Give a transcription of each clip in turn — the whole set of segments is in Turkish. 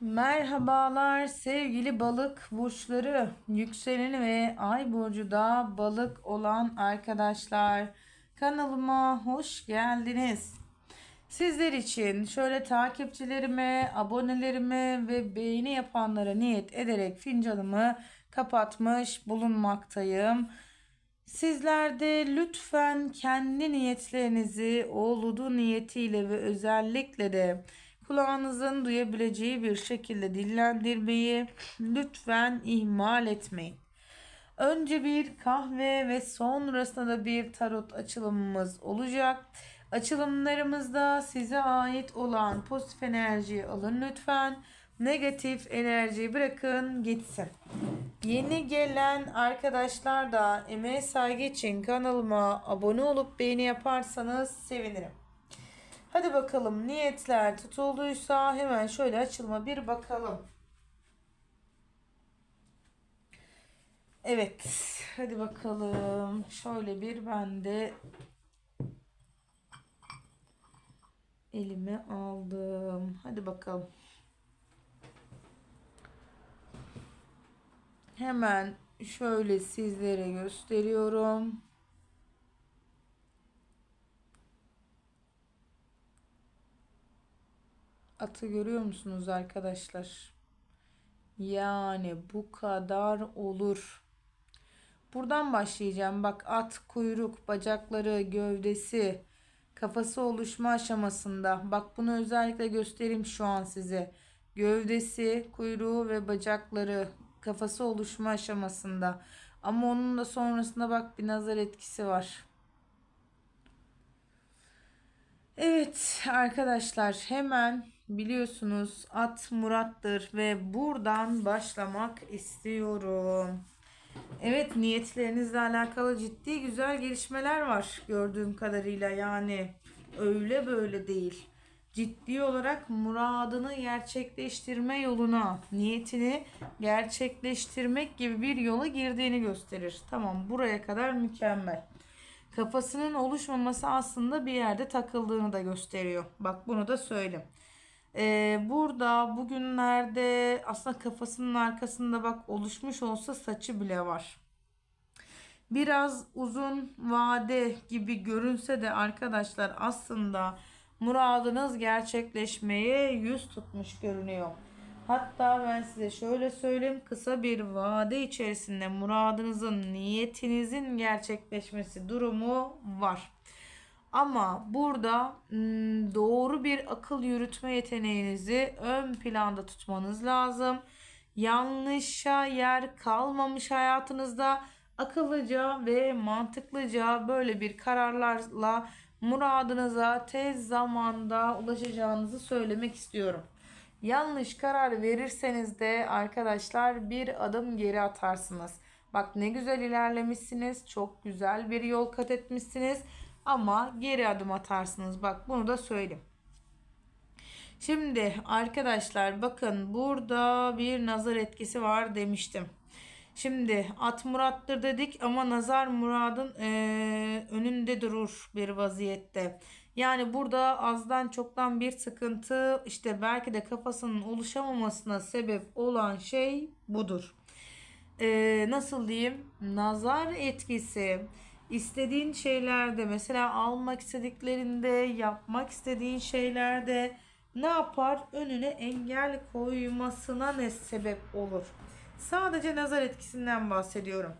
Merhabalar sevgili balık burçları, yükseleni ve ay burcu da balık olan arkadaşlar. Kanalıma hoş geldiniz. Sizler için şöyle takipçilerime, abonelerime ve beğeni yapanlara niyet ederek fincanımı kapatmış bulunmaktayım. Sizlerde lütfen kendi niyetlerinizi oğludu niyetiyle ve özellikle de kulağınızın duyabileceği bir şekilde dillendirmeyi lütfen ihmal etmeyin. Önce bir kahve ve sonrasında da bir tarot açılımımız olacak. Açılımlarımızda size ait olan pozitif enerjiyi alın lütfen. Negatif enerjiyi bırakın gitsin. Yeni gelen arkadaşlar da emeğe saygı için kanalıma abone olup beğeni yaparsanız sevinirim. Hadi bakalım niyetler tutulduysa hemen şöyle açılma bir bakalım. Evet. Hadi bakalım. Şöyle bir ben de elime aldım. Hadi bakalım. Hemen şöyle sizlere gösteriyorum. atı görüyor musunuz arkadaşlar? Yani bu kadar olur. Buradan başlayacağım. Bak at, kuyruk, bacakları, gövdesi, kafası oluşma aşamasında. Bak bunu özellikle göstereyim şu an size. Gövdesi, kuyruğu ve bacakları kafası oluşma aşamasında. Ama onun da sonrasında bak bir nazar etkisi var. Evet arkadaşlar hemen biliyorsunuz at Murat'tır ve buradan başlamak istiyorum. Evet niyetlerinizle alakalı ciddi güzel gelişmeler var gördüğüm kadarıyla yani öyle böyle değil. Ciddi olarak muradını gerçekleştirme yoluna, niyetini gerçekleştirmek gibi bir yola girdiğini gösterir. Tamam buraya kadar mükemmel. Kafasının oluşmaması aslında bir yerde takıldığını da gösteriyor. Bak bunu da söyleyeyim. Ee, burada bugünlerde aslında kafasının arkasında bak oluşmuş olsa saçı bile var. Biraz uzun vade gibi görünse de arkadaşlar aslında muradınız gerçekleşmeye yüz tutmuş görünüyor. Hatta ben size şöyle söyleyeyim kısa bir vade içerisinde muradınızın niyetinizin gerçekleşmesi durumu var. Ama burada hmm, doğru bir akıl yürütme yeteneğinizi ön planda tutmanız lazım. Yanlışa yer kalmamış hayatınızda akıllıca ve mantıklıca böyle bir kararlarla muradınıza tez zamanda ulaşacağınızı söylemek istiyorum. Yanlış karar verirseniz de arkadaşlar bir adım geri atarsınız. Bak ne güzel ilerlemişsiniz. Çok güzel bir yol kat etmişsiniz. Ama geri adım atarsınız. Bak bunu da söyleyeyim. Şimdi arkadaşlar bakın burada bir nazar etkisi var demiştim. Şimdi at murattır dedik ama nazar muradın e, önünde durur bir vaziyette. Yani burada azdan çoktan bir sıkıntı işte belki de kafasının oluşamamasına sebep olan şey budur. E, nasıl diyeyim? Nazar etkisi istediğin şeylerde mesela almak istediklerinde yapmak istediğin şeylerde ne yapar? Önüne engel koymasına ne sebep olur? Sadece nazar etkisinden bahsediyorum.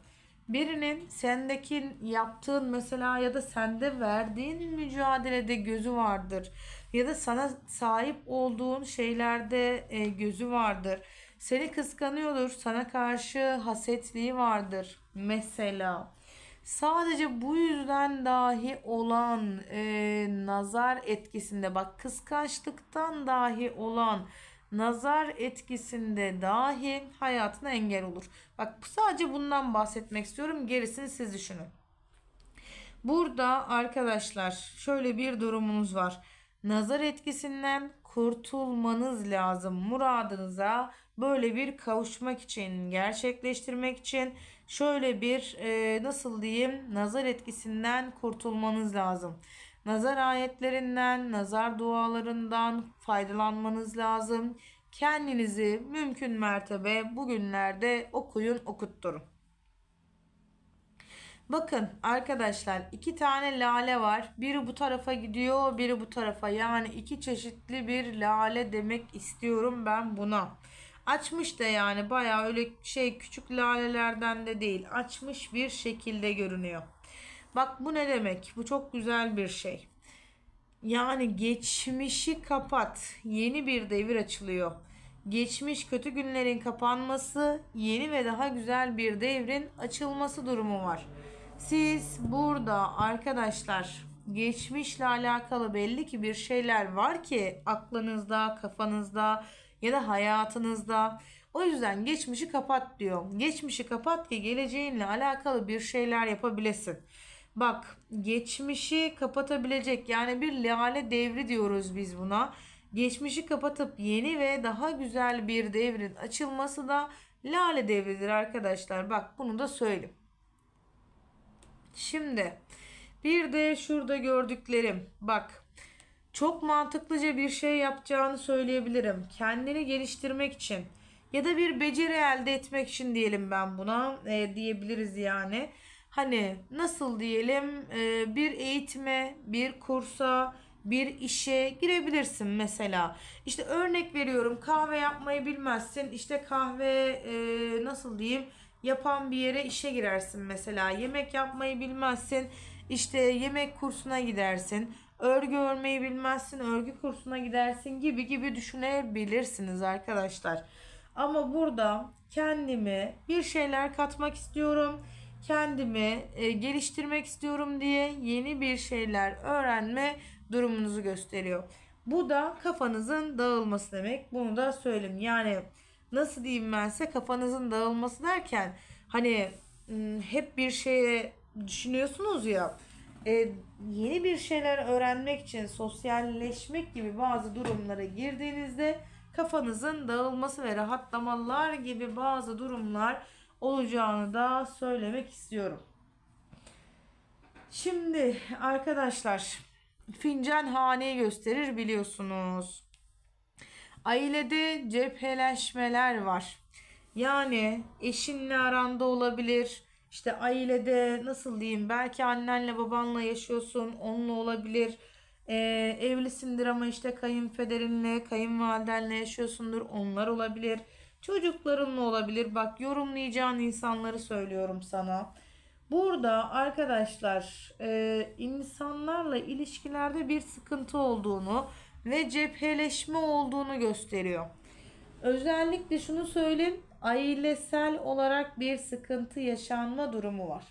Birinin sendeki yaptığın mesela ya da sende verdiğin mücadelede gözü vardır. Ya da sana sahip olduğun şeylerde e, gözü vardır. Seni kıskanıyordur, sana karşı hasetliği vardır mesela. Sadece bu yüzden dahi olan e, nazar etkisinde bak kıskançlıktan dahi olan nazar etkisinde dahi hayatına engel olur. Bak sadece bundan bahsetmek istiyorum. Gerisini siz düşünün. Burada arkadaşlar şöyle bir durumunuz var. Nazar etkisinden kurtulmanız lazım. Muradınıza böyle bir kavuşmak için, gerçekleştirmek için şöyle bir e, nasıl diyeyim nazar etkisinden kurtulmanız lazım. Nazar ayetlerinden, nazar dualarından faydalanmanız lazım. Kendinizi mümkün mertebe bugünlerde okuyun, okutturun. Bakın arkadaşlar iki tane lale var. Biri bu tarafa gidiyor, biri bu tarafa. Yani iki çeşitli bir lale demek istiyorum ben buna. Açmış da yani baya öyle şey küçük lalelerden de değil. Açmış bir şekilde görünüyor. Bak bu ne demek? Bu çok güzel bir şey. Yani geçmişi kapat. Yeni bir devir açılıyor. Geçmiş kötü günlerin kapanması, yeni ve daha güzel bir devrin açılması durumu var. Siz burada arkadaşlar geçmişle alakalı belli ki bir şeyler var ki aklınızda, kafanızda ya da hayatınızda. O yüzden geçmişi kapat diyor. Geçmişi kapat ki geleceğinle alakalı bir şeyler yapabilesin. Bak geçmişi kapatabilecek yani bir lale devri diyoruz biz buna. Geçmişi kapatıp yeni ve daha güzel bir devrin açılması da lale devridir arkadaşlar. Bak bunu da söyleyeyim. Şimdi bir de şurada gördüklerim. Bak çok mantıklıca bir şey yapacağını söyleyebilirim. Kendini geliştirmek için ya da bir beceri elde etmek için diyelim ben buna e, diyebiliriz yani. Hani nasıl diyelim e, bir eğitime, bir kursa, bir işe girebilirsin mesela. İşte örnek veriyorum kahve yapmayı bilmezsin. İşte kahve e, nasıl diyeyim yapan bir yere işe girersin mesela. Yemek yapmayı bilmezsin. İşte yemek kursuna gidersin. Örgü örmeyi bilmezsin, örgü kursuna gidersin gibi gibi düşünebilirsiniz arkadaşlar. Ama burada kendimi bir şeyler katmak istiyorum. Kendimi e, geliştirmek istiyorum diye yeni bir şeyler öğrenme durumunuzu gösteriyor. Bu da kafanızın dağılması demek. Bunu da söyleyeyim. Yani nasıl diyeyim bense kafanızın dağılması derken hani hep bir şeye düşünüyorsunuz ya e, yeni bir şeyler öğrenmek için sosyalleşmek gibi bazı durumlara girdiğinizde kafanızın dağılması ve rahatlamalar gibi bazı durumlar olacağını da söylemek istiyorum. Şimdi arkadaşlar fincan haneyi gösterir biliyorsunuz. Ailede cepheleşmeler var. Yani eşinle aranda olabilir, işte ailede nasıl diyeyim belki annenle babanla yaşıyorsun onunla olabilir. Ee, evlisindir ama işte kayınfederinle, kayınvalidenle yaşıyorsundur onlar olabilir. Çocuklarınla olabilir bak yorumlayacağın insanları söylüyorum sana. Burada arkadaşlar e, insanlarla ilişkilerde bir sıkıntı olduğunu ve cepheleşme olduğunu gösteriyor. Özellikle şunu söyleyeyim ailesel olarak bir sıkıntı yaşanma durumu var.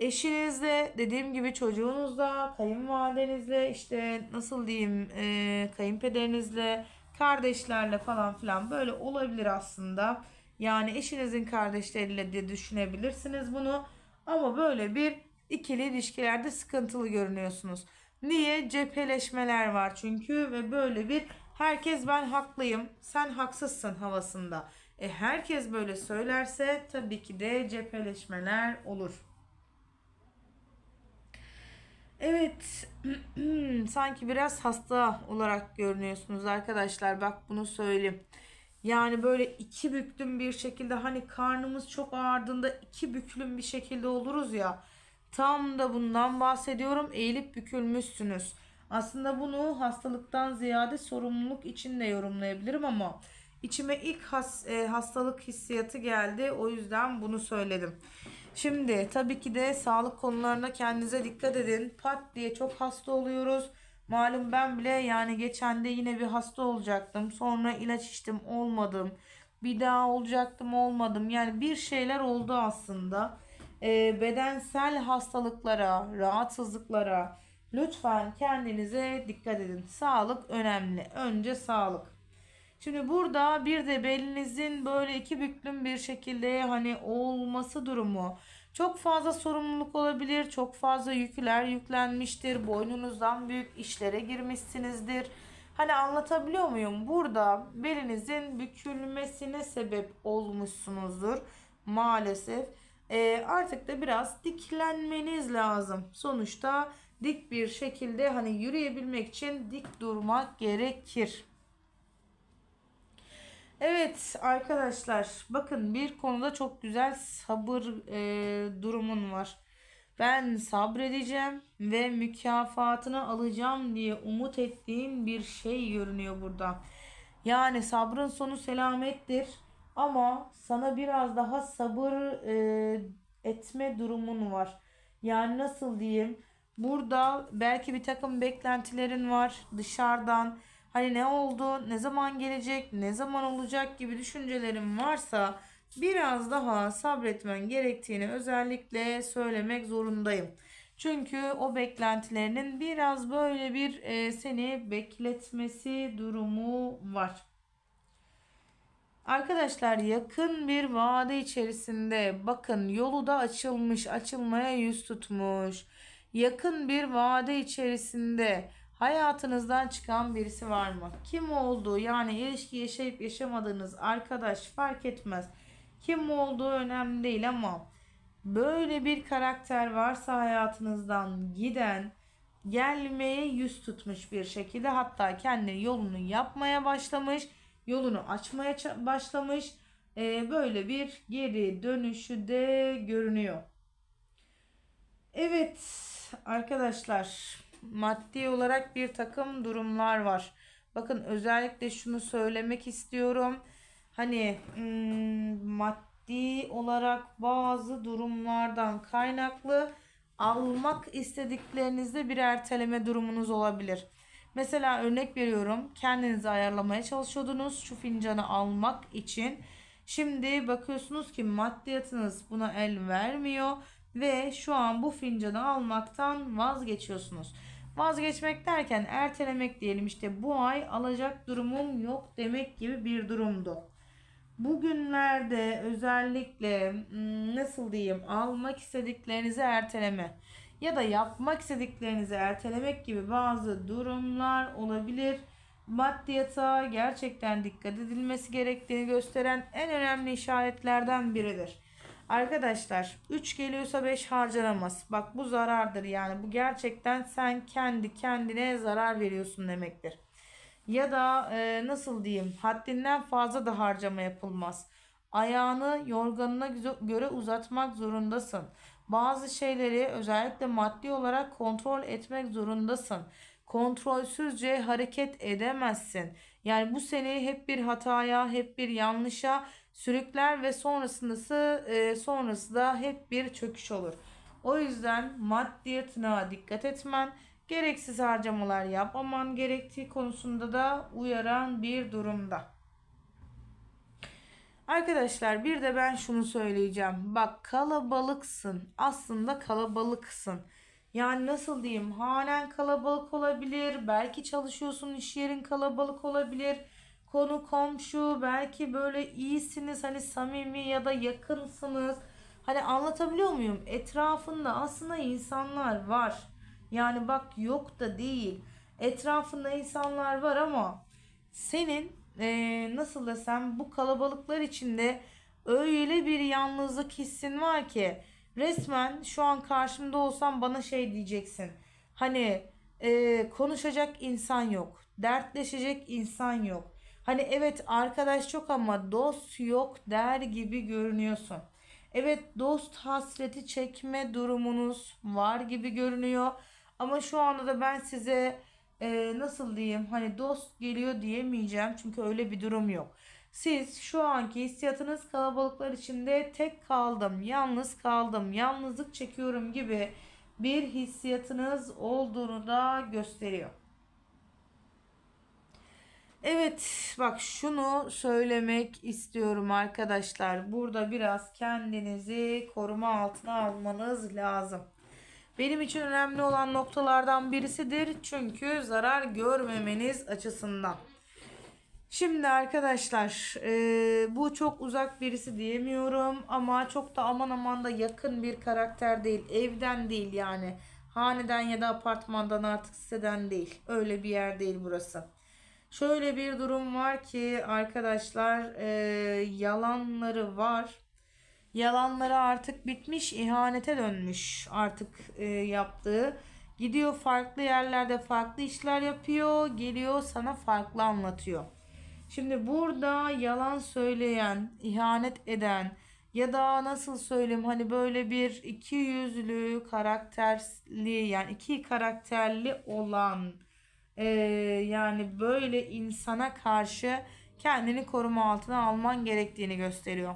Eşinizle, dediğim gibi çocuğunuzla, kayınvalidenizle, işte nasıl diyeyim e, kayınpederinizle, kardeşlerle falan filan böyle olabilir aslında. Yani eşinizin kardeşleriyle de düşünebilirsiniz bunu. Ama böyle bir ikili ilişkilerde sıkıntılı görünüyorsunuz. Niye? Cepheleşmeler var çünkü ve böyle bir herkes ben haklıyım, sen haksızsın havasında. E, herkes böyle söylerse tabii ki de cepheleşmeler olur. Evet, sanki biraz hasta olarak görünüyorsunuz arkadaşlar. Bak bunu söyleyeyim. Yani böyle iki büklüm bir şekilde hani karnımız çok ağardığında iki büklüm bir şekilde oluruz ya. Tam da bundan bahsediyorum. Eğilip bükülmüşsünüz. Aslında bunu hastalıktan ziyade sorumluluk için de yorumlayabilirim ama İçime ilk has, e, hastalık hissiyatı geldi. O yüzden bunu söyledim. Şimdi tabii ki de sağlık konularına kendinize dikkat edin. Pat diye çok hasta oluyoruz. Malum ben bile yani geçen de yine bir hasta olacaktım. Sonra ilaç içtim olmadım. Bir daha olacaktım olmadım. Yani bir şeyler oldu aslında. E, bedensel hastalıklara, rahatsızlıklara lütfen kendinize dikkat edin. Sağlık önemli. Önce sağlık. Şimdi burada bir de belinizin böyle iki büklüm bir şekilde hani olması durumu. Çok fazla sorumluluk olabilir. Çok fazla yükler yüklenmiştir. Boynunuzdan büyük işlere girmişsinizdir. Hani anlatabiliyor muyum? Burada belinizin bükülmesine sebep olmuşsunuzdur maalesef. E, artık da biraz diklenmeniz lazım. Sonuçta dik bir şekilde hani yürüyebilmek için dik durmak gerekir. Evet arkadaşlar bakın bir konuda çok güzel sabır e, durumun var. Ben sabredeceğim ve mükafatını alacağım diye umut ettiğim bir şey görünüyor burada. Yani sabrın sonu selamettir ama sana biraz daha sabır e, etme durumun var. Yani nasıl diyeyim? Burada belki bir takım beklentilerin var dışarıdan hani ne oldu, ne zaman gelecek, ne zaman olacak gibi düşüncelerin varsa biraz daha sabretmen gerektiğini özellikle söylemek zorundayım. Çünkü o beklentilerinin biraz böyle bir e, seni bekletmesi durumu var. Arkadaşlar yakın bir vade içerisinde bakın yolu da açılmış, açılmaya yüz tutmuş. Yakın bir vade içerisinde Hayatınızdan çıkan birisi var mı? Kim olduğu yani ilişki yaşayıp yaşamadığınız arkadaş fark etmez. Kim olduğu önemli değil ama böyle bir karakter varsa hayatınızdan giden gelmeye yüz tutmuş bir şekilde hatta kendi yolunu yapmaya başlamış, yolunu açmaya başlamış. Ee, böyle bir geri dönüşü de görünüyor. Evet arkadaşlar maddi olarak bir takım durumlar var. Bakın özellikle şunu söylemek istiyorum. Hani hmm, maddi olarak bazı durumlardan kaynaklı almak istediklerinizde bir erteleme durumunuz olabilir. Mesela örnek veriyorum kendinizi ayarlamaya çalışıyordunuz şu fincanı almak için. Şimdi bakıyorsunuz ki maddiyatınız buna el vermiyor ve şu an bu fincanı almaktan vazgeçiyorsunuz. Vazgeçmek derken ertelemek diyelim işte bu ay alacak durumum yok demek gibi bir durumdu. Bugünlerde özellikle hmm, nasıl diyeyim almak istediklerinizi erteleme ya da yapmak istediklerinizi ertelemek gibi bazı durumlar olabilir. Maddiyata gerçekten dikkat edilmesi gerektiğini gösteren en önemli işaretlerden biridir. Arkadaşlar 3 geliyorsa 5 harcanamaz. Bak bu zarardır yani. Bu gerçekten sen kendi kendine zarar veriyorsun demektir. Ya da e, nasıl diyeyim haddinden fazla da harcama yapılmaz. Ayağını yorganına göre uzatmak zorundasın. Bazı şeyleri özellikle maddi olarak kontrol etmek zorundasın. Kontrolsüzce hareket edemezsin. Yani bu seni hep bir hataya, hep bir yanlışa sürükler ve sonrasındası e, sonrası da hep bir çöküş olur. O yüzden maddi tına dikkat etmen, gereksiz harcamalar yapmaman gerektiği konusunda da uyaran bir durumda. Arkadaşlar bir de ben şunu söyleyeceğim. Bak kalabalıksın. Aslında kalabalıksın. Yani nasıl diyeyim halen kalabalık olabilir. Belki çalışıyorsun iş yerin kalabalık olabilir konu komşu belki böyle iyisiniz hani samimi ya da yakınsınız. Hani anlatabiliyor muyum? Etrafında aslında insanlar var. Yani bak yok da değil. Etrafında insanlar var ama senin ee, nasıl desem bu kalabalıklar içinde öyle bir yalnızlık hissin var ki resmen şu an karşımda olsam bana şey diyeceksin. Hani e, konuşacak insan yok. Dertleşecek insan yok. Hani evet arkadaş çok ama dost yok der gibi görünüyorsun. Evet dost hasreti çekme durumunuz var gibi görünüyor. Ama şu anda da ben size e, nasıl diyeyim hani dost geliyor diyemeyeceğim. Çünkü öyle bir durum yok. Siz şu anki hissiyatınız kalabalıklar içinde tek kaldım, yalnız kaldım, yalnızlık çekiyorum gibi bir hissiyatınız olduğunu da gösteriyor. Evet bak şunu söylemek istiyorum arkadaşlar. Burada biraz kendinizi koruma altına almanız lazım. Benim için önemli olan noktalardan birisidir. Çünkü zarar görmemeniz açısından. Şimdi arkadaşlar e, bu çok uzak birisi diyemiyorum ama çok da aman aman da yakın bir karakter değil. Evden değil yani. Haneden ya da apartmandan artık siteden değil. Öyle bir yer değil burası. Şöyle bir durum var ki arkadaşlar e, yalanları var. Yalanları artık bitmiş, ihanete dönmüş artık e, yaptığı. Gidiyor farklı yerlerde farklı işler yapıyor, geliyor sana farklı anlatıyor. Şimdi burada yalan söyleyen, ihanet eden ya da nasıl söyleyeyim hani böyle bir iki yüzlü karakterli yani iki karakterli olan ee, yani böyle insana karşı kendini koruma altına alman gerektiğini gösteriyor.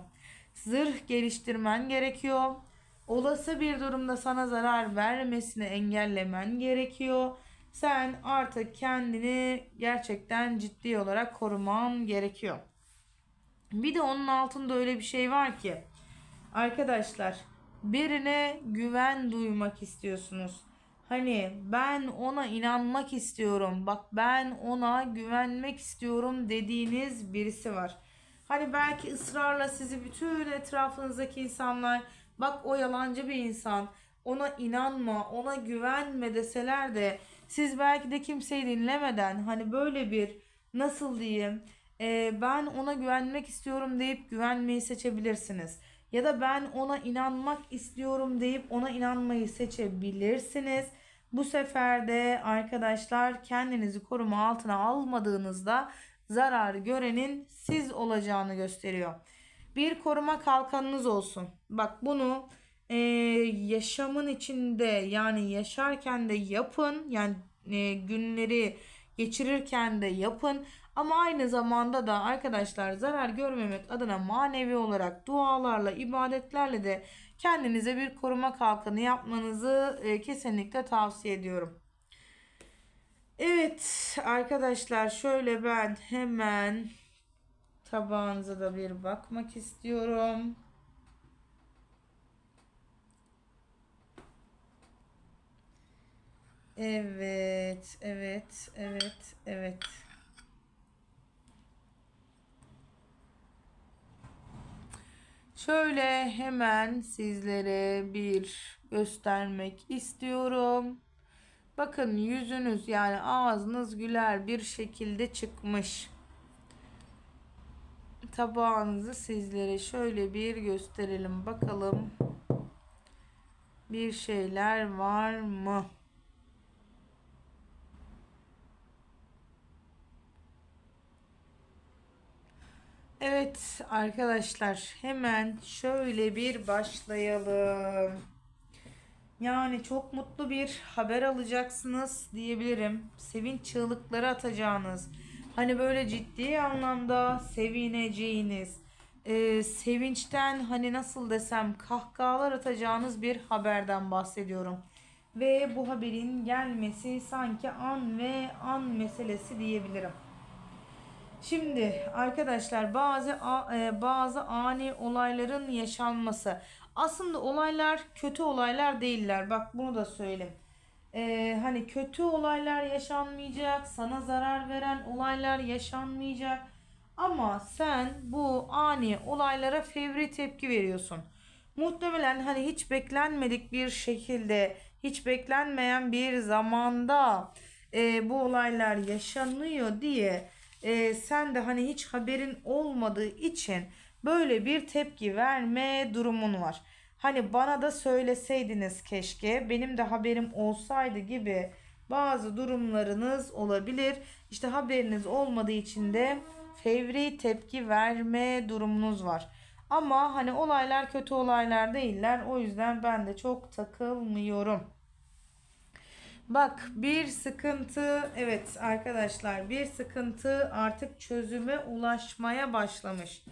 Zırh geliştirmen gerekiyor. Olası bir durumda sana zarar vermesini engellemen gerekiyor. Sen artık kendini gerçekten ciddi olarak koruman gerekiyor. Bir de onun altında öyle bir şey var ki arkadaşlar birine güven duymak istiyorsunuz. Hani ben ona inanmak istiyorum. Bak ben ona güvenmek istiyorum dediğiniz birisi var. Hani belki ısrarla sizi bütün etrafınızdaki insanlar bak o yalancı bir insan ona inanma ona güvenme deseler de siz belki de kimseyi dinlemeden hani böyle bir nasıl diyeyim e, ben ona güvenmek istiyorum deyip güvenmeyi seçebilirsiniz. Ya da ben ona inanmak istiyorum deyip ona inanmayı seçebilirsiniz. Bu sefer de arkadaşlar kendinizi koruma altına almadığınızda zarar görenin siz olacağını gösteriyor. Bir koruma kalkanınız olsun. Bak bunu e, yaşamın içinde yani yaşarken de yapın. Yani e, günleri geçirirken de yapın. Ama aynı zamanda da arkadaşlar zarar görmemek adına manevi olarak dualarla, ibadetlerle de kendinize bir koruma kalkanı yapmanızı e, kesinlikle tavsiye ediyorum. Evet arkadaşlar şöyle ben hemen tabağınıza da bir bakmak istiyorum. Evet, evet, evet, evet. Şöyle hemen sizlere bir göstermek istiyorum. Bakın yüzünüz yani ağzınız güler bir şekilde çıkmış. Tabağınızı sizlere şöyle bir gösterelim bakalım. Bir şeyler var mı? Evet arkadaşlar hemen şöyle bir başlayalım. Yani çok mutlu bir haber alacaksınız diyebilirim. Sevinç çığlıkları atacağınız. Hani böyle ciddi anlamda sevineceğiniz. E, sevinçten hani nasıl desem kahkahalar atacağınız bir haberden bahsediyorum. Ve bu haberin gelmesi sanki an ve an meselesi diyebilirim. Şimdi arkadaşlar bazı e, bazı ani olayların yaşanması. Aslında olaylar kötü olaylar değiller. Bak bunu da söyleyeyim. Ee, hani kötü olaylar yaşanmayacak, sana zarar veren olaylar yaşanmayacak. Ama sen bu ani olaylara fevri tepki veriyorsun. Muhtemelen hani hiç beklenmedik bir şekilde, hiç beklenmeyen bir zamanda e, bu olaylar yaşanıyor diye e, sen de hani hiç haberin olmadığı için böyle bir tepki verme durumun var. Hani bana da söyleseydiniz keşke benim de haberim olsaydı gibi bazı durumlarınız olabilir. İşte haberiniz olmadığı için de fevri tepki verme durumunuz var. Ama hani olaylar kötü olaylar değiller. O yüzden ben de çok takılmıyorum. Bak bir sıkıntı evet arkadaşlar bir sıkıntı artık çözüme ulaşmaya başlamış.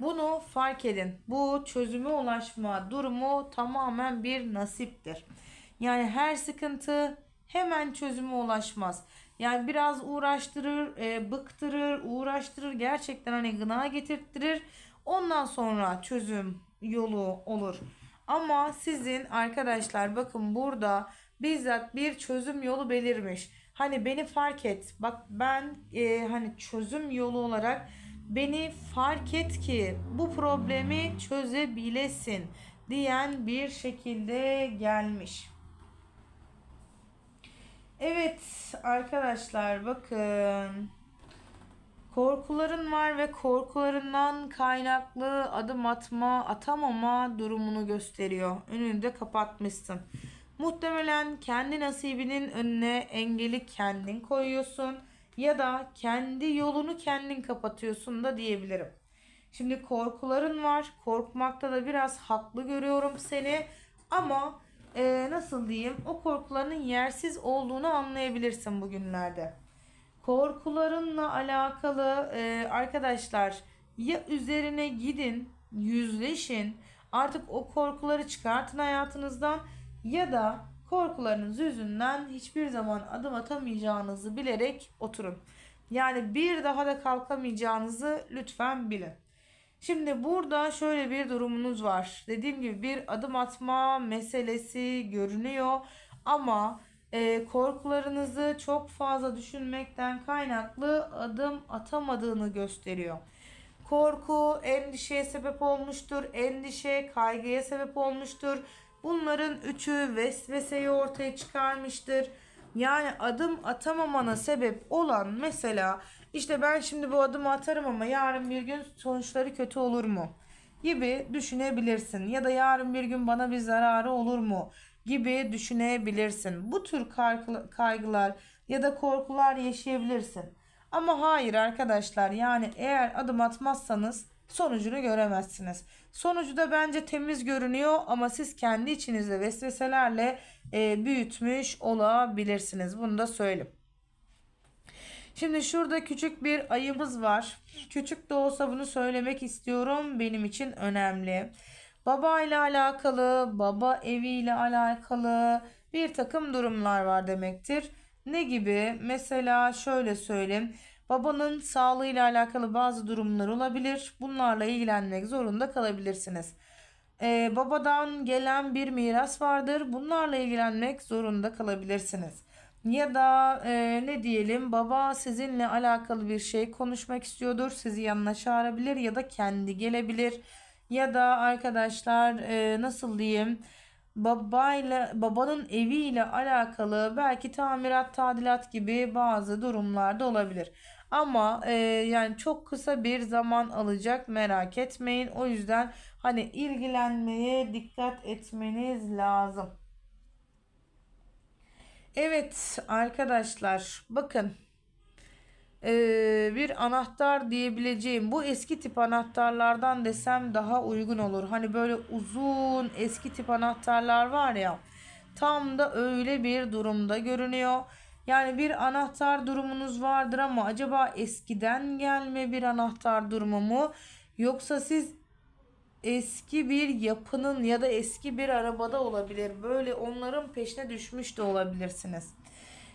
Bunu fark edin. Bu çözüme ulaşma durumu tamamen bir nasiptir. Yani her sıkıntı hemen çözüme ulaşmaz. Yani biraz uğraştırır, e, bıktırır, uğraştırır, gerçekten hani gına getirttirir. Ondan sonra çözüm yolu olur. Ama sizin arkadaşlar bakın burada bizzat bir çözüm yolu belirmiş. Hani beni fark et. Bak ben e, hani çözüm yolu olarak beni fark et ki bu problemi çözebilesin diyen bir şekilde gelmiş. Evet arkadaşlar bakın. Korkuların var ve korkularından kaynaklı adım atma, atamama durumunu gösteriyor. Önünü de kapatmışsın. Muhtemelen kendi nasibinin önüne engeli kendin koyuyorsun ya da kendi yolunu kendin kapatıyorsun da diyebilirim. Şimdi korkuların var. Korkmakta da biraz haklı görüyorum seni. Ama e, nasıl diyeyim o korkuların yersiz olduğunu anlayabilirsin bugünlerde. Korkularınla alakalı e, arkadaşlar ya üzerine gidin, yüzleşin. Artık o korkuları çıkartın hayatınızdan ya da korkularınız yüzünden hiçbir zaman adım atamayacağınızı bilerek oturun. Yani bir daha da kalkamayacağınızı lütfen bilin. Şimdi burada şöyle bir durumunuz var. Dediğim gibi bir adım atma meselesi görünüyor ama e, korkularınızı çok fazla düşünmekten kaynaklı adım atamadığını gösteriyor. Korku endişeye sebep olmuştur. Endişe kaygıya sebep olmuştur Bunların üçü vesveseyi ortaya çıkarmıştır. Yani adım atamamana sebep olan mesela işte ben şimdi bu adımı atarım ama yarın bir gün sonuçları kötü olur mu? gibi düşünebilirsin ya da yarın bir gün bana bir zararı olur mu gibi düşünebilirsin. Bu tür kaygılar ya da korkular yaşayabilirsin. Ama hayır arkadaşlar yani eğer adım atmazsanız sonucunu göremezsiniz. Sonucu da bence temiz görünüyor ama siz kendi içinizde vesveselerle e, büyütmüş olabilirsiniz. Bunu da söyleyeyim. Şimdi şurada küçük bir ayımız var. Küçük de olsa bunu söylemek istiyorum. Benim için önemli. Baba ile alakalı, baba evi ile alakalı bir takım durumlar var demektir. Ne gibi? Mesela şöyle söyleyeyim. Babanın sağlığıyla alakalı bazı durumlar olabilir. Bunlarla ilgilenmek zorunda kalabilirsiniz. Ee, babadan gelen bir miras vardır. Bunlarla ilgilenmek zorunda kalabilirsiniz. Ya da e, ne diyelim baba sizinle alakalı bir şey konuşmak istiyordur. Sizi yanına çağırabilir ya da kendi gelebilir. Ya da arkadaşlar e, nasıl diyeyim babayla babanın eviyle alakalı belki tamirat tadilat gibi bazı durumlarda olabilir. Ama e, yani çok kısa bir zaman alacak merak etmeyin. O yüzden hani ilgilenmeye dikkat etmeniz lazım. Evet arkadaşlar bakın ee, bir anahtar diyebileceğim bu eski tip anahtarlardan desem daha uygun olur. Hani böyle uzun eski tip anahtarlar var ya tam da öyle bir durumda görünüyor. Yani bir anahtar durumunuz vardır ama acaba eskiden gelme bir anahtar durumu mu? Yoksa siz eski bir yapının ya da eski bir arabada olabilir. Böyle onların peşine düşmüş de olabilirsiniz.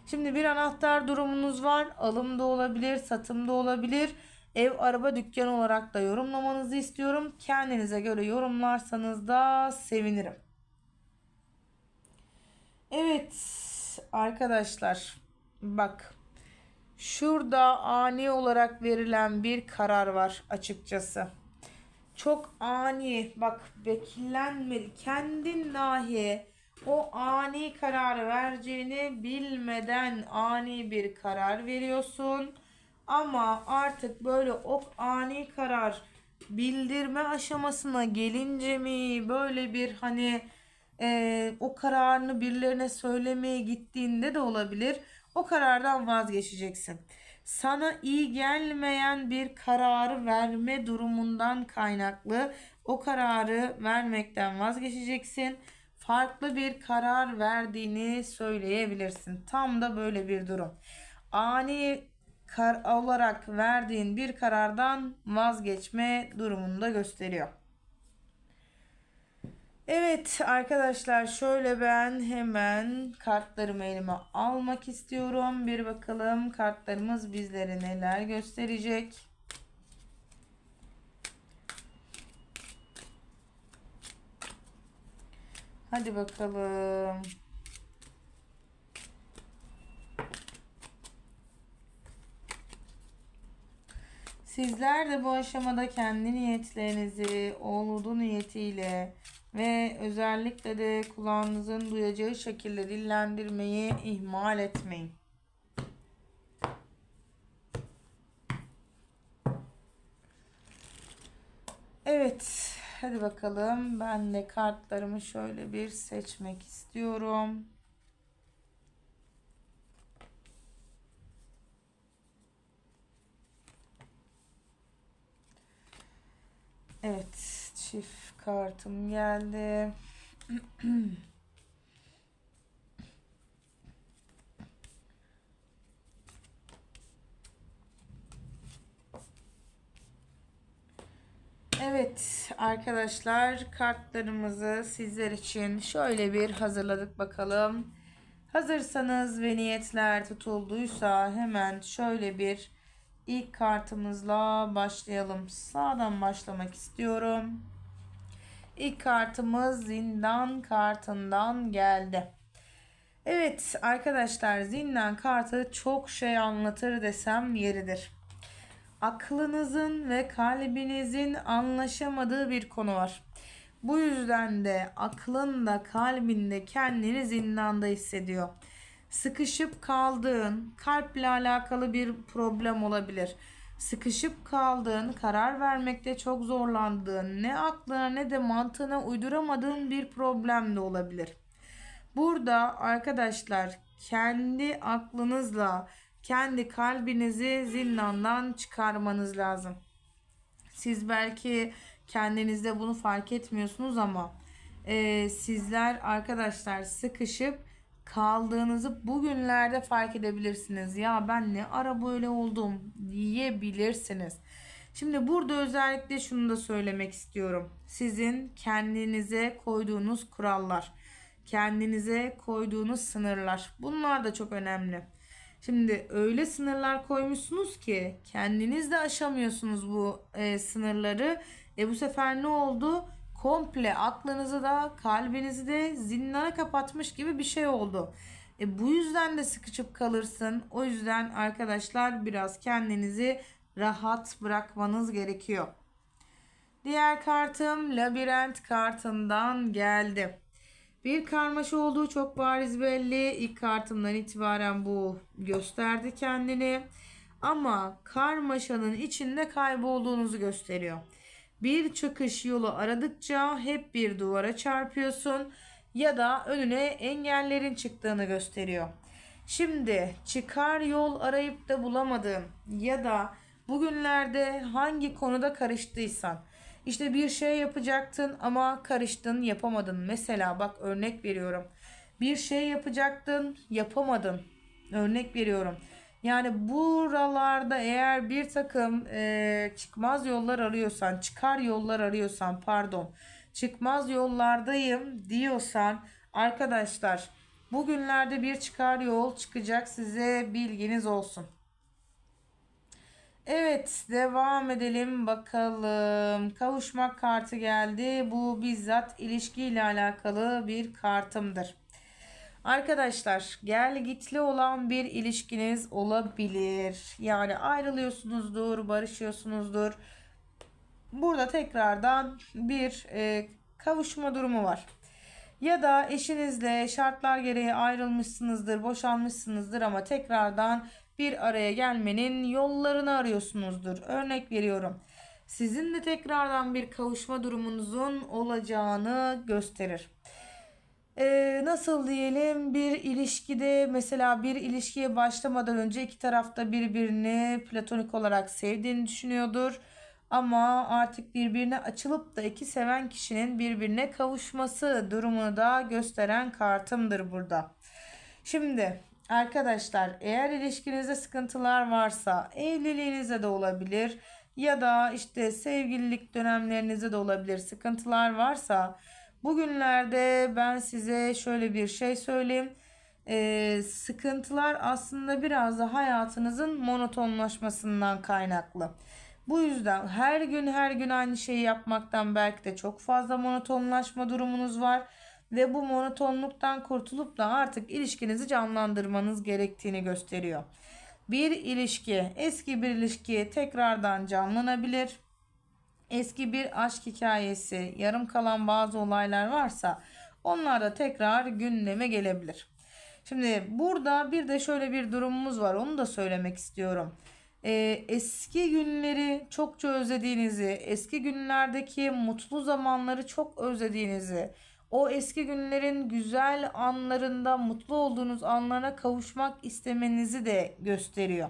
Şimdi bir anahtar durumunuz var. Alım da olabilir, satım da olabilir. Ev, araba, dükkan olarak da yorumlamanızı istiyorum. Kendinize göre yorumlarsanız da sevinirim. Evet arkadaşlar bak şurada ani olarak verilen bir karar var açıkçası. Çok ani bak beklenmedi. Kendin dahi o ani kararı vereceğini bilmeden ani bir karar veriyorsun. Ama artık böyle o ani karar bildirme aşamasına gelince mi böyle bir hani e, o kararını birilerine söylemeye gittiğinde de olabilir o karardan vazgeçeceksin. Sana iyi gelmeyen bir kararı verme durumundan kaynaklı o kararı vermekten vazgeçeceksin. Farklı bir karar verdiğini söyleyebilirsin. Tam da böyle bir durum. Ani kar olarak verdiğin bir karardan vazgeçme durumunu da gösteriyor. Evet arkadaşlar şöyle ben hemen kartlarımı elime almak istiyorum. Bir bakalım kartlarımız bizlere neler gösterecek. Hadi bakalım. Sizler de bu aşamada kendi niyetlerinizi oldu niyetiyle ve özellikle de kulağınızın duyacağı şekilde dillendirmeyi ihmal etmeyin. Evet, hadi bakalım. Ben de kartlarımı şöyle bir seçmek istiyorum. Evet çift kartım geldi. Evet arkadaşlar kartlarımızı sizler için şöyle bir hazırladık bakalım. Hazırsanız ve niyetler tutulduysa hemen şöyle bir ilk kartımızla başlayalım. Sağdan başlamak istiyorum. İlk kartımız zindan kartından geldi. Evet arkadaşlar zindan kartı çok şey anlatır desem yeridir. Aklınızın ve kalbinizin anlaşamadığı bir konu var. Bu yüzden de aklında, kalbinde kendini zindanda hissediyor. Sıkışıp kaldığın kalple alakalı bir problem olabilir sıkışıp kaldığın, karar vermekte çok zorlandığın, ne aklına ne de mantığına uyduramadığın bir problem de olabilir. Burada arkadaşlar kendi aklınızla kendi kalbinizi zindandan çıkarmanız lazım. Siz belki kendinizde bunu fark etmiyorsunuz ama e, sizler arkadaşlar sıkışıp kaldığınızı bugünlerde fark edebilirsiniz. Ya ben ne ara böyle oldum diyebilirsiniz. Şimdi burada özellikle şunu da söylemek istiyorum. Sizin kendinize koyduğunuz kurallar, kendinize koyduğunuz sınırlar. Bunlar da çok önemli. Şimdi öyle sınırlar koymuşsunuz ki kendiniz de aşamıyorsunuz bu e, sınırları. E bu sefer ne oldu? komple aklınızı da kalbinizi de zindana kapatmış gibi bir şey oldu. E, bu yüzden de sıkışıp kalırsın. O yüzden arkadaşlar biraz kendinizi rahat bırakmanız gerekiyor. Diğer kartım labirent kartından geldi. Bir karmaşa olduğu çok bariz belli. İlk kartımdan itibaren bu gösterdi kendini. Ama karmaşanın içinde kaybolduğunuzu gösteriyor bir çıkış yolu aradıkça hep bir duvara çarpıyorsun ya da önüne engellerin çıktığını gösteriyor. Şimdi çıkar yol arayıp da bulamadığın ya da bugünlerde hangi konuda karıştıysan işte bir şey yapacaktın ama karıştın yapamadın. Mesela bak örnek veriyorum. Bir şey yapacaktın yapamadın. Örnek veriyorum. Yani buralarda eğer bir takım e, çıkmaz yollar arıyorsan, çıkar yollar arıyorsan pardon, çıkmaz yollardayım diyorsan arkadaşlar bugünlerde bir çıkar yol çıkacak size bilginiz olsun. Evet devam edelim bakalım. Kavuşmak kartı geldi. Bu bizzat ilişkiyle alakalı bir kartımdır. Arkadaşlar gel gitli olan bir ilişkiniz olabilir. Yani ayrılıyorsunuzdur, barışıyorsunuzdur. Burada tekrardan bir e, kavuşma durumu var. Ya da eşinizle şartlar gereği ayrılmışsınızdır, boşanmışsınızdır ama tekrardan bir araya gelmenin yollarını arıyorsunuzdur. Örnek veriyorum. Sizin de tekrardan bir kavuşma durumunuzun olacağını gösterir e, nasıl diyelim bir ilişkide mesela bir ilişkiye başlamadan önce iki tarafta birbirini platonik olarak sevdiğini düşünüyordur. Ama artık birbirine açılıp da iki seven kişinin birbirine kavuşması durumunu da gösteren kartımdır burada. Şimdi arkadaşlar eğer ilişkinizde sıkıntılar varsa evliliğinizde de olabilir ya da işte sevgililik dönemlerinizde de olabilir sıkıntılar varsa Bugünlerde ben size şöyle bir şey söyleyeyim. Ee, sıkıntılar aslında biraz da hayatınızın monotonlaşmasından kaynaklı. Bu yüzden her gün her gün aynı şeyi yapmaktan belki de çok fazla monotonlaşma durumunuz var ve bu monotonluktan kurtulup da artık ilişkinizi canlandırmanız gerektiğini gösteriyor. Bir ilişki, eski bir ilişki tekrardan canlanabilir eski bir aşk hikayesi, yarım kalan bazı olaylar varsa onlar da tekrar gündeme gelebilir. Şimdi burada bir de şöyle bir durumumuz var. Onu da söylemek istiyorum. Ee, eski günleri çokça özlediğinizi, eski günlerdeki mutlu zamanları çok özlediğinizi, o eski günlerin güzel anlarında mutlu olduğunuz anlara kavuşmak istemenizi de gösteriyor.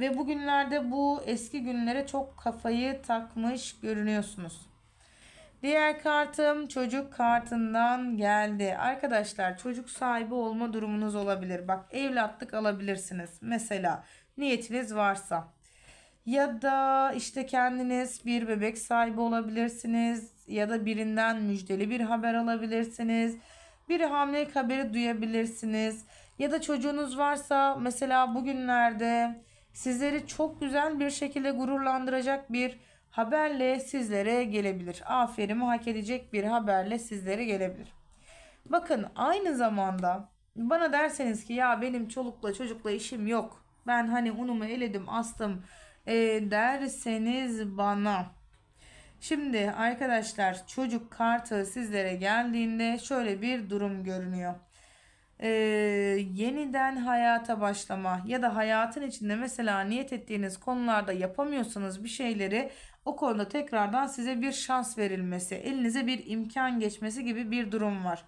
Ve bugünlerde bu eski günlere çok kafayı takmış görünüyorsunuz. Diğer kartım çocuk kartından geldi. Arkadaşlar çocuk sahibi olma durumunuz olabilir. Bak evlatlık alabilirsiniz. Mesela niyetiniz varsa. Ya da işte kendiniz bir bebek sahibi olabilirsiniz. Ya da birinden müjdeli bir haber alabilirsiniz. Bir hamilelik haberi duyabilirsiniz. Ya da çocuğunuz varsa mesela bugünlerde sizleri çok güzel bir şekilde gururlandıracak bir haberle sizlere gelebilir. Aferimi hak edecek bir haberle sizlere gelebilir. Bakın aynı zamanda bana derseniz ki ya benim çolukla çocukla işim yok. Ben hani unumu eledim astım e, derseniz bana. Şimdi arkadaşlar çocuk kartı sizlere geldiğinde şöyle bir durum görünüyor e, yeniden hayata başlama ya da hayatın içinde mesela niyet ettiğiniz konularda yapamıyorsanız bir şeyleri o konuda tekrardan size bir şans verilmesi, elinize bir imkan geçmesi gibi bir durum var.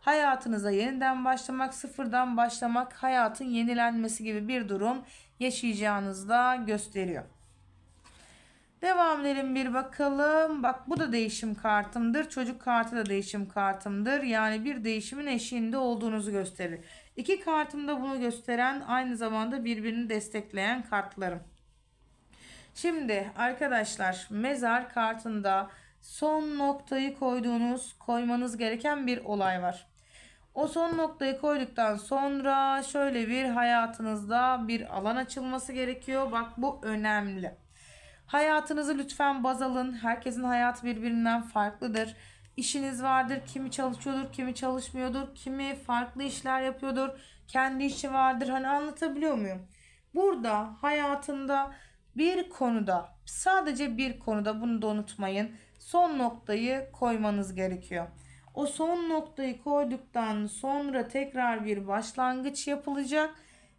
Hayatınıza yeniden başlamak, sıfırdan başlamak, hayatın yenilenmesi gibi bir durum yaşayacağınızda gösteriyor. Devam edelim bir bakalım. Bak bu da değişim kartımdır. Çocuk kartı da değişim kartımdır. Yani bir değişimin eşiğinde olduğunuzu gösterir. İki kartımda bunu gösteren aynı zamanda birbirini destekleyen kartlarım. Şimdi arkadaşlar mezar kartında son noktayı koyduğunuz koymanız gereken bir olay var. O son noktayı koyduktan sonra şöyle bir hayatınızda bir alan açılması gerekiyor. Bak bu önemli. Hayatınızı lütfen baz alın. Herkesin hayatı birbirinden farklıdır. İşiniz vardır. Kimi çalışıyordur, kimi çalışmıyordur. Kimi farklı işler yapıyordur. Kendi işi vardır. Hani anlatabiliyor muyum? Burada hayatında bir konuda sadece bir konuda bunu da unutmayın. Son noktayı koymanız gerekiyor. O son noktayı koyduktan sonra tekrar bir başlangıç yapılacak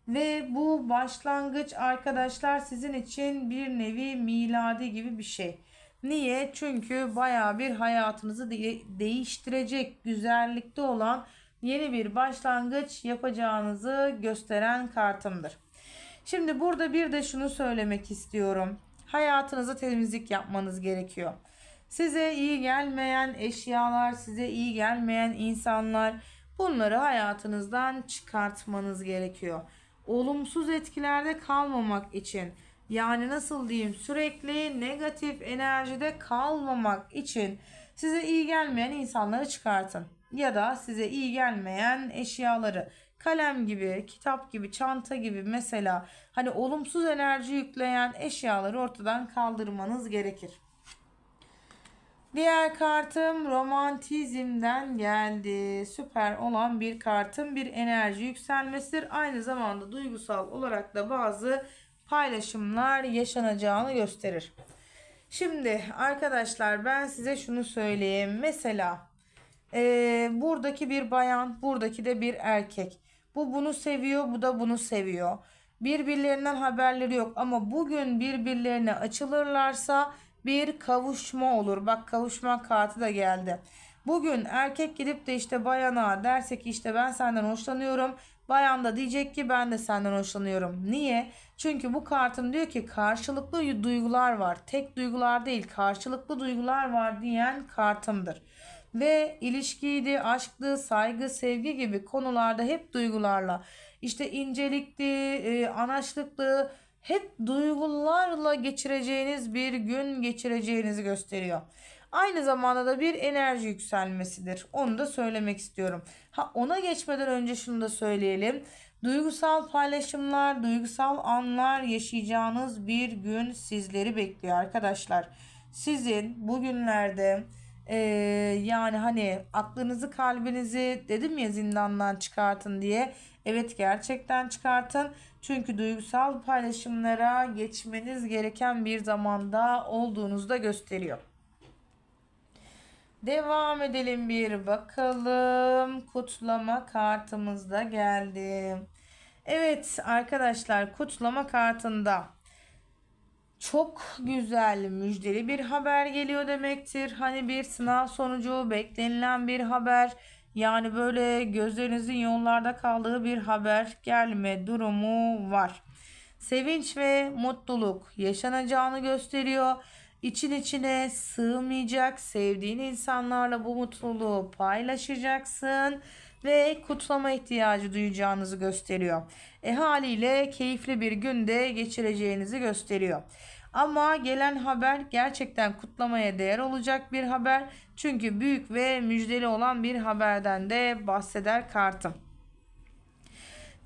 ve bu başlangıç arkadaşlar sizin için bir nevi miladi gibi bir şey. Niye? Çünkü baya bir hayatınızı de değiştirecek güzellikte olan yeni bir başlangıç yapacağınızı gösteren kartımdır. Şimdi burada bir de şunu söylemek istiyorum. Hayatınıza temizlik yapmanız gerekiyor. Size iyi gelmeyen eşyalar, size iyi gelmeyen insanlar bunları hayatınızdan çıkartmanız gerekiyor olumsuz etkilerde kalmamak için yani nasıl diyeyim sürekli negatif enerjide kalmamak için size iyi gelmeyen insanları çıkartın ya da size iyi gelmeyen eşyaları kalem gibi, kitap gibi, çanta gibi mesela hani olumsuz enerji yükleyen eşyaları ortadan kaldırmanız gerekir. Diğer kartım romantizmden geldi. Süper olan bir kartım bir enerji yükselmesidir. Aynı zamanda duygusal olarak da bazı paylaşımlar yaşanacağını gösterir. Şimdi arkadaşlar ben size şunu söyleyeyim. Mesela e, buradaki bir bayan, buradaki de bir erkek. Bu bunu seviyor, bu da bunu seviyor. Birbirlerinden haberleri yok ama bugün birbirlerine açılırlarsa bir kavuşma olur. Bak kavuşma kartı da geldi. Bugün erkek gidip de işte bayana derse ki işte ben senden hoşlanıyorum. Bayan da diyecek ki ben de senden hoşlanıyorum. Niye? Çünkü bu kartım diyor ki karşılıklı duygular var. Tek duygular değil karşılıklı duygular var diyen kartımdır. Ve ilişkiydi, aşktı, saygı, sevgi gibi konularda hep duygularla işte incelikti, e, anaçlıktı, hep duygularla geçireceğiniz bir gün geçireceğinizi gösteriyor. Aynı zamanda da bir enerji yükselmesidir. Onu da söylemek istiyorum. Ha ona geçmeden önce şunu da söyleyelim. Duygusal paylaşımlar, duygusal anlar yaşayacağınız bir gün sizleri bekliyor arkadaşlar. Sizin bugünlerde e, yani hani aklınızı kalbinizi dedim ya zindandan çıkartın diye Evet gerçekten çıkartın. Çünkü duygusal paylaşımlara geçmeniz gereken bir zamanda olduğunuzu da gösteriyor. Devam edelim bir bakalım. Kutlama kartımız da geldi. Evet arkadaşlar kutlama kartında çok güzel müjdeli bir haber geliyor demektir. Hani bir sınav sonucu beklenilen bir haber yani böyle gözlerinizin yollarda kaldığı bir haber gelme durumu var. Sevinç ve mutluluk yaşanacağını gösteriyor. İçin içine sığmayacak sevdiğin insanlarla bu mutluluğu paylaşacaksın ve kutlama ihtiyacı duyacağınızı gösteriyor. E haliyle keyifli bir günde geçireceğinizi gösteriyor. Ama gelen haber gerçekten kutlamaya değer olacak bir haber. Çünkü büyük ve müjdeli olan bir haberden de bahseder kartım.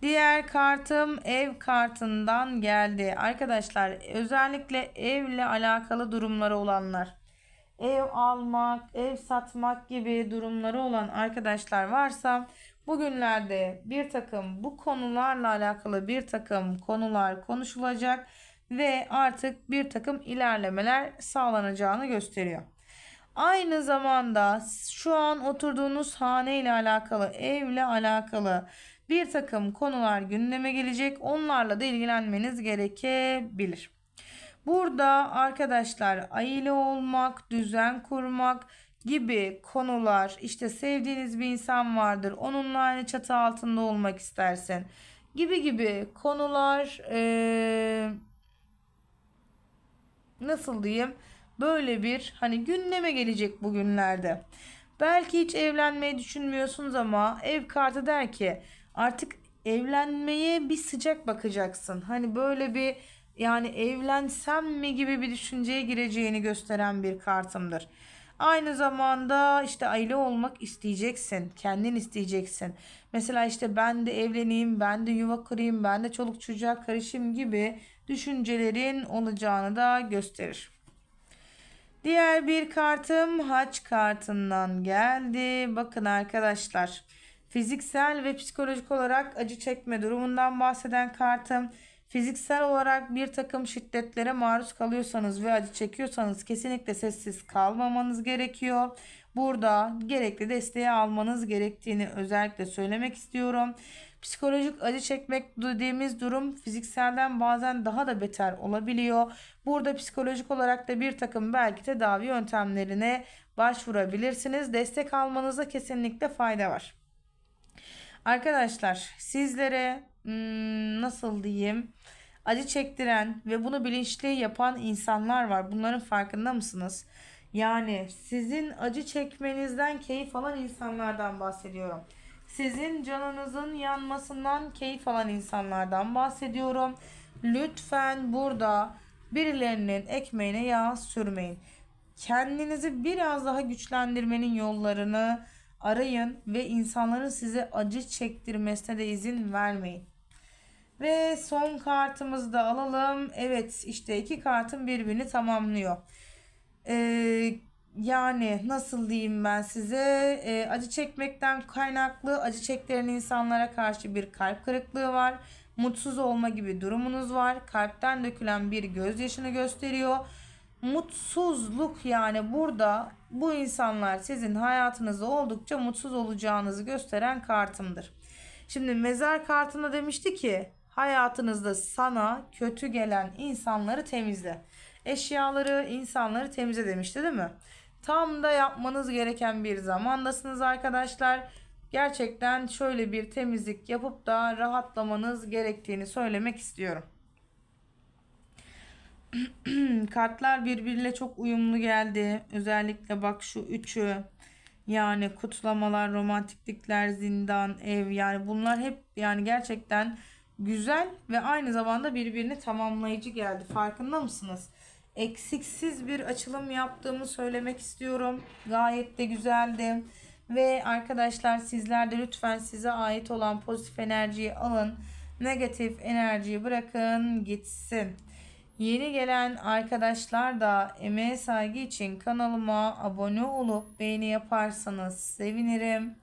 Diğer kartım ev kartından geldi. Arkadaşlar özellikle evle alakalı durumları olanlar ev almak, ev satmak gibi durumları olan arkadaşlar varsa bugünlerde bir takım bu konularla alakalı bir takım konular konuşulacak ve artık bir takım ilerlemeler sağlanacağını gösteriyor. Aynı zamanda şu an oturduğunuz hane ile alakalı, evle alakalı bir takım konular gündeme gelecek. Onlarla da ilgilenmeniz gerekebilir. Burada arkadaşlar aile olmak, düzen kurmak gibi konular işte sevdiğiniz bir insan vardır. Onunla aynı çatı altında olmak istersin gibi gibi konular eee nasıl diyeyim böyle bir hani gündeme gelecek bugünlerde. Belki hiç evlenmeyi düşünmüyorsunuz ama ev kartı der ki artık evlenmeye bir sıcak bakacaksın. Hani böyle bir yani evlensem mi gibi bir düşünceye gireceğini gösteren bir kartımdır. Aynı zamanda işte aile olmak isteyeceksin. Kendin isteyeceksin. Mesela işte ben de evleneyim, ben de yuva kurayım, ben de çoluk çocuğa karışım gibi düşüncelerin olacağını da gösterir. Diğer bir kartım haç kartından geldi. Bakın arkadaşlar fiziksel ve psikolojik olarak acı çekme durumundan bahseden kartım. Fiziksel olarak bir takım şiddetlere maruz kalıyorsanız ve acı çekiyorsanız kesinlikle sessiz kalmamanız gerekiyor. Burada gerekli desteği almanız gerektiğini özellikle söylemek istiyorum. Psikolojik acı çekmek dediğimiz durum fizikselden bazen daha da beter olabiliyor. Burada psikolojik olarak da bir takım belki tedavi yöntemlerine başvurabilirsiniz. Destek almanıza kesinlikle fayda var. Arkadaşlar sizlere hmm, nasıl diyeyim acı çektiren ve bunu bilinçli yapan insanlar var. Bunların farkında mısınız? Yani sizin acı çekmenizden keyif alan insanlardan bahsediyorum. Sizin canınızın yanmasından keyif alan insanlardan bahsediyorum. Lütfen burada birilerinin ekmeğine yağ sürmeyin. Kendinizi biraz daha güçlendirmenin yollarını arayın ve insanların size acı çektirmesine de izin vermeyin. Ve son kartımızı da alalım. Evet işte iki kartın birbirini tamamlıyor. Ee, yani nasıl diyeyim ben size e, acı çekmekten kaynaklı acı çektiren insanlara karşı bir kalp kırıklığı var. Mutsuz olma gibi durumunuz var. Kalpten dökülen bir gözyaşını gösteriyor. Mutsuzluk yani burada bu insanlar sizin hayatınızda oldukça mutsuz olacağınızı gösteren kartımdır. Şimdi mezar kartında demişti ki hayatınızda sana kötü gelen insanları temizle. Eşyaları, insanları temizle demişti değil mi? Tam da yapmanız gereken bir zamandasınız arkadaşlar. Gerçekten şöyle bir temizlik yapıp da rahatlamanız gerektiğini söylemek istiyorum. Kartlar birbiriyle çok uyumlu geldi. Özellikle bak şu üçü yani kutlamalar, romantiklikler, zindan, ev yani bunlar hep yani gerçekten güzel ve aynı zamanda birbirini tamamlayıcı geldi. Farkında mısınız? eksiksiz bir açılım yaptığımı söylemek istiyorum. Gayet de güzeldi. Ve arkadaşlar sizler de lütfen size ait olan pozitif enerjiyi alın. Negatif enerjiyi bırakın gitsin. Yeni gelen arkadaşlar da emeğe saygı için kanalıma abone olup beğeni yaparsanız sevinirim.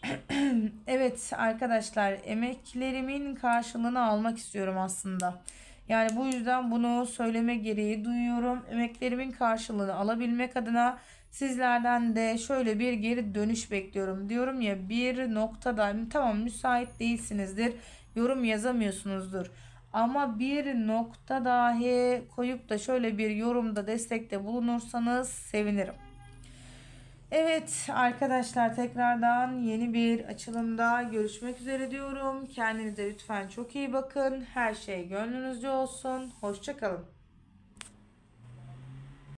evet arkadaşlar emeklerimin karşılığını almak istiyorum aslında. Yani bu yüzden bunu söyleme gereği duyuyorum. Emeklerimin karşılığını alabilmek adına sizlerden de şöyle bir geri dönüş bekliyorum. Diyorum ya bir noktada tamam müsait değilsinizdir. Yorum yazamıyorsunuzdur. Ama bir nokta dahi koyup da şöyle bir yorumda destekte bulunursanız sevinirim. Evet arkadaşlar tekrardan yeni bir açılımda görüşmek üzere diyorum. Kendinize lütfen çok iyi bakın. Her şey gönlünüzce olsun. Hoşçakalın.